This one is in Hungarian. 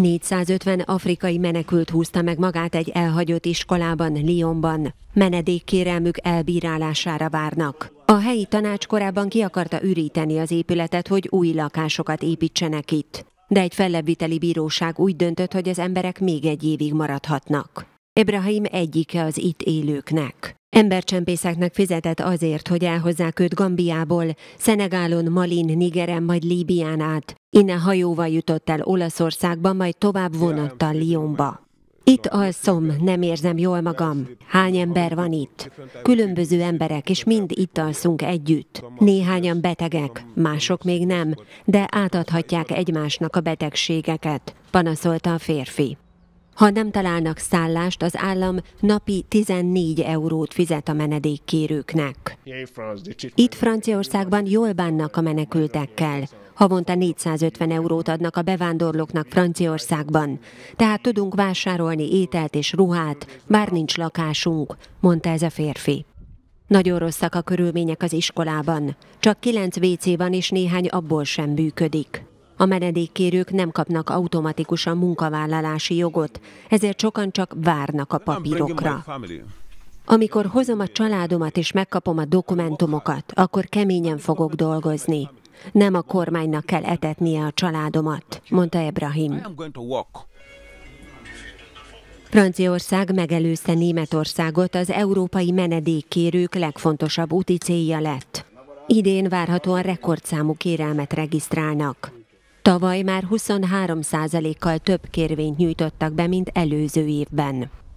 450 afrikai menekült húzta meg magát egy elhagyott iskolában, Lyonban. Menedékkérelmük elbírálására várnak. A helyi tanács korábban ki akarta üríteni az épületet, hogy új lakásokat építsenek itt. De egy fellebbviteli bíróság úgy döntött, hogy az emberek még egy évig maradhatnak. Ibrahim egyike az itt élőknek. Embercsempészeknek fizetett azért, hogy elhozzák őt Gambiából, Szenegálon, Malin, Nigeren, majd Líbián át, Innen hajóval jutott el Olaszországba, majd tovább vonattal Lyonba. Itt alszom, nem érzem jól magam. Hány ember van itt? Különböző emberek, és mind itt alszunk együtt. Néhányan betegek, mások még nem, de átadhatják egymásnak a betegségeket, panaszolta a férfi. Ha nem találnak szállást, az állam napi 14 eurót fizet a menedékkérőknek. Itt Franciaországban jól bánnak a menekültekkel. Havonta 450 eurót adnak a bevándorlóknak Franciaországban, tehát tudunk vásárolni ételt és ruhát, bár nincs lakásunk, mondta ez a férfi. Nagyon rosszak a körülmények az iskolában. Csak kilenc WC van, és néhány abból sem működik. A menedékkérők nem kapnak automatikusan munkavállalási jogot, ezért sokan csak várnak a papírokra. Amikor hozom a családomat és megkapom a dokumentumokat, akkor keményen fogok dolgozni. Nem a kormánynak kell etetnie a családomat, mondta Ebrahim. Franciaország megelőzte Németországot az európai menedékkérők legfontosabb úti célja lett. Idén várhatóan rekordszámú kérelmet regisztrálnak. Tavaly már 23 kal több kérvényt nyújtottak be, mint előző évben.